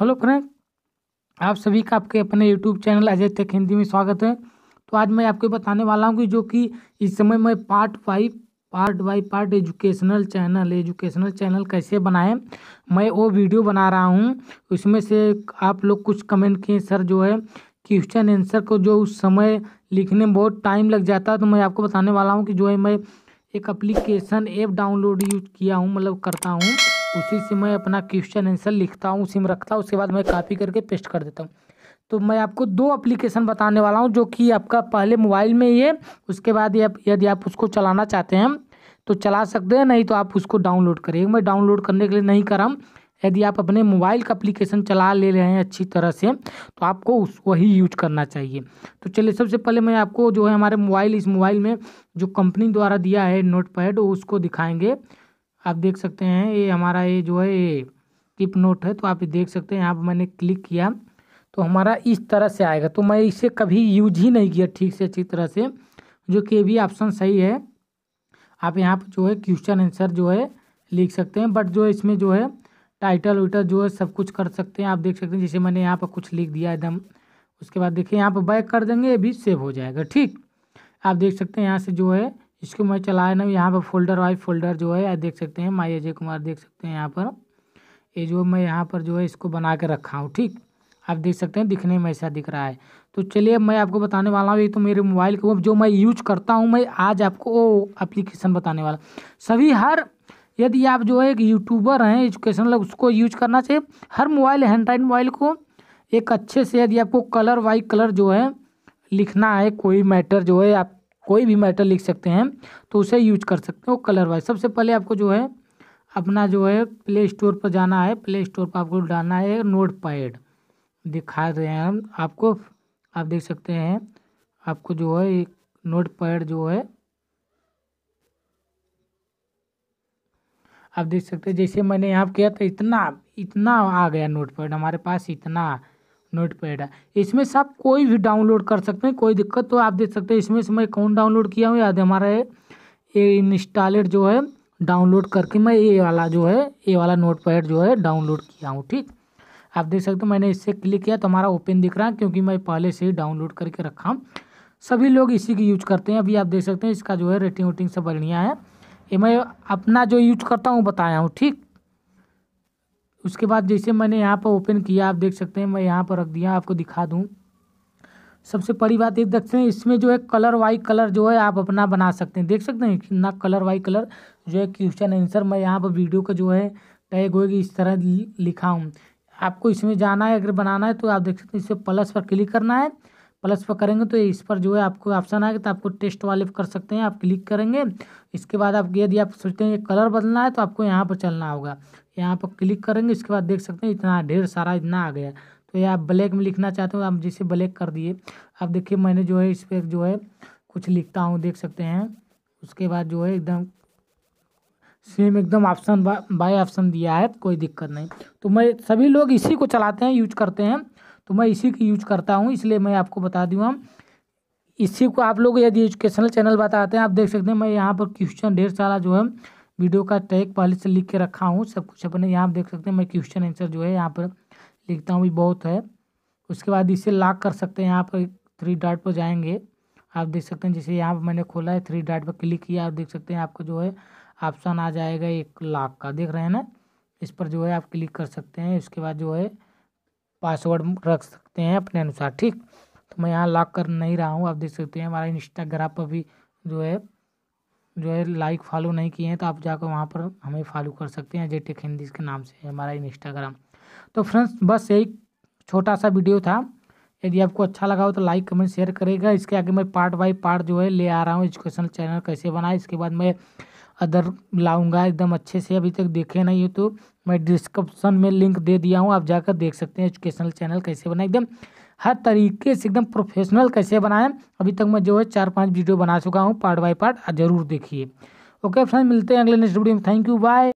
hello friend आप सभी का आपके अपने यूट्यूब चैनल अजय तक हिंदी में स्वागत है तो आज मैं आपको बताने वाला हूँ कि जो कि इस समय मैं part five part by part educational channel educational channel कैसे बनाएं मैं वो वीडियो बना रहा हूँ उसमें से आप लोग कुछ कमेंट किए सर जो है क्वेश्चन आंसर को जो उस समय लिखने में बहुत टाइम लग जाता है तो मैं आपको बताने वाला हूँ कि जो है मैं एक अप्लीकेशन ऐप डाउनलोड यूज किया हूँ मतलब करता हूँ उसी से मैं अपना क्वेश्चन आंसर लिखता हूँ उसी में रखता हूँ उसके बाद मैं कॉपी करके पेस्ट कर देता हूँ तो मैं आपको दो एप्लीकेशन बताने वाला हूँ जो कि आपका पहले मोबाइल में ही है उसके बाद यदि आप उसको चलाना चाहते हैं तो चला सकते हैं नहीं तो आप उसको डाउनलोड करिए मैं डाउनलोड करने के लिए नहीं करा यदि आप अपने मोबाइल का एप्लीकेशन चला ले रहे हैं अच्छी तरह से तो आपको उस वही यूज करना चाहिए तो चलिए सबसे पहले मैं आपको जो है हमारे मोबाइल इस मोबाइल में जो कंपनी द्वारा दिया है नोट पैड उसको दिखाएंगे आप देख सकते हैं ये हमारा ये जो है ये टिप नोट है तो आप देख सकते हैं यहाँ पर मैंने क्लिक किया तो हमारा इस तरह से आएगा तो मैं इसे कभी यूज ही नहीं किया ठीक से अच्छी तरह से जो कि भी ऑप्शन सही है आप यहाँ पर जो है क्वेश्चन आंसर जो है लिख सकते हैं बट जो इसमें जो है टाइटल वाइटल जो है सब कुछ कर सकते हैं आप देख सकते हैं जैसे मैंने यहाँ पर कुछ लिख दिया एकदम उसके बाद देखिए यहाँ पर बैक कर देंगे ये भी सेव हो जाएगा ठीक आप देख सकते हैं यहाँ से जो है इसको मैं चलाया ना यहाँ पर फोल्डर वाइज फोल्डर जो है आप देख सकते हैं माई अजय कुमार देख सकते हैं यहाँ पर ये जो मैं यहाँ पर जो है इसको बना के रखा हूँ ठीक आप देख सकते हैं दिखने में ऐसा दिख रहा है तो चलिए मैं आपको बताने वाला हूँ ये तो मेरे मोबाइल को जो मैं यूज करता हूँ मैं आज आपको वो अप्लीकेशन बताने वाला सभी हर यदि आप जो है एक यूट्यूबर हैं एजुकेशनल उसको यूज करना चाहिए हर मोबाइल हैंड्राइड मोबाइल को एक अच्छे से यदि आपको कलर वाई कलर जो है लिखना है कोई मैटर जो है आप कोई भी मैटर लिख सकते हैं तो उसे यूज कर सकते हो कलर वाइज सबसे पहले आपको जो है अपना जो है प्ले स्टोर पर जाना है प्ले स्टोर पर आपको डालना है नोट पैड दिखा रहे हैं हम आपको आप देख सकते हैं आपको जो है एक नोट पैड जो है आप देख सकते हैं जैसे मैंने यहाँ किया तो इतना इतना आ गया नोट पैड हमारे पास इतना नोटपैड है इसमें से आप कोई भी डाउनलोड कर सकते हैं कोई दिक्कत तो आप देख सकते हैं इसमें से मैं कौन डाउनलोड किया हूँ याद हमारा ये इंस्टॉलेड जो है डाउनलोड करके मैं ये वाला जो है ये वाला नोटपैड जो है डाउनलोड किया हूँ ठीक आप देख सकते हो मैंने इससे क्लिक किया तो हमारा ओपन दिख रहा है क्योंकि मैं पहले से ही डाउनलोड करके रखा हूँ सभी लोग इसी की यूज करते हैं अभी आप देख सकते हैं इसका जो है रेटिंग वेटिंग सब बढ़िया है ये मैं अपना जो यूज करता हूँ बताया हूँ ठीक उसके बाद जैसे मैंने यहाँ पर ओपन किया आप देख सकते हैं मैं यहाँ पर रख दिया आपको दिखा दूँ सबसे बड़ी बात ये देखते हैं इसमें जो है कलर वाई कलर जो है आप अपना बना सकते हैं देख सकते हैं कितना कलर वाई कलर जो है क्वेश्चन आंसर मैं यहाँ पर वीडियो का जो है टैग होगी इस तरह लिखा हूँ आपको इसमें जाना है अगर बनाना है तो आप देख सकते हैं इसे प्लस पर क्लिक करना है प्लस पर करेंगे तो इस पर जो है आपको ऑप्शन आएगा तो आपको टेस्ट वाले पर कर सकते हैं आप क्लिक करेंगे इसके बाद आप यदि आप सोचते हैं कलर बदलना है तो आपको यहाँ पर चलना होगा यहाँ पर क्लिक करेंगे इसके बाद देख सकते हैं इतना ढेर सारा इतना आ गया तो ये आप ब्लैक में लिखना चाहते हो आप जिसे ब्लैक कर दिए आप देखिए मैंने जो है इस पर जो है कुछ लिखता हूँ देख सकते हैं उसके बाद जो है एकदम सेम एकदम ऑप्शन बाय ऑप्शन दिया है कोई दिक्कत नहीं तो मैं सभी लोग इसी को चलाते हैं यूज करते हैं तो मैं इसी की यूज करता हूँ इसलिए मैं आपको बता दूँ हम इसी को आप लोग यदि एजुकेशनल चैनल बताते हैं आप देख सकते हैं मैं यहाँ पर क्वेश्चन ढेर सारा जो है वीडियो का टैग पहले से लिख के रखा हूँ सब कुछ अपने यहाँ देख सकते हैं मैं क्वेश्चन आंसर जो है यहाँ पर लिखता हूँ भी बहुत है उसके बाद इसे लॉक कर सकते हैं यहाँ पर थ्री डॉट पर जाएंगे आप देख सकते हैं जैसे यहाँ पर मैंने खोला है थ्री डॉट पर क्लिक किया आप देख सकते हैं आपको जो है ऑप्शन आ जाएगा एक लाख का देख रहे हैं ना इस पर जो है आप क्लिक कर सकते हैं उसके बाद जो है पासवर्ड रख सकते हैं अपने अनुसार ठीक तो मैं यहाँ लॉक कर नहीं रहा हूँ आप देख सकते हैं हमारा इंस्टाग्राम पर भी जो है जो है लाइक फॉलो नहीं किए हैं तो आप जाकर वहाँ पर हमें फॉलो कर सकते हैं जे टेक हिंदी के नाम से हमारा इंस्टाग्राम तो फ्रेंड्स बस यही छोटा सा वीडियो था यदि आपको अच्छा लगा हो तो लाइक कमेंट शेयर करेगा इसके आगे मैं पार्ट बाय पार्ट जो है ले आ रहा हूँ एजुकेशनल चैनल कैसे बनाए इसके बाद मैं अदर लाऊंगा एकदम अच्छे से अभी तक देखे नहीं हो तो मैं डिस्क्रिप्शन में लिंक दे दिया हूँ आप जाकर देख सकते हैं एजुकेशनल चैनल कैसे बनाए एकदम हर तरीके से एकदम प्रोफेशनल कैसे बनाएं अभी तक मैं जो है चार पाँच वीडियो बना चुका हूँ पार्ट बाय पार्ट जरूर देखिए ओके फ्रेंड मिलते हैं अगले नेक्स्ट वीडियो में थैंक यू बाय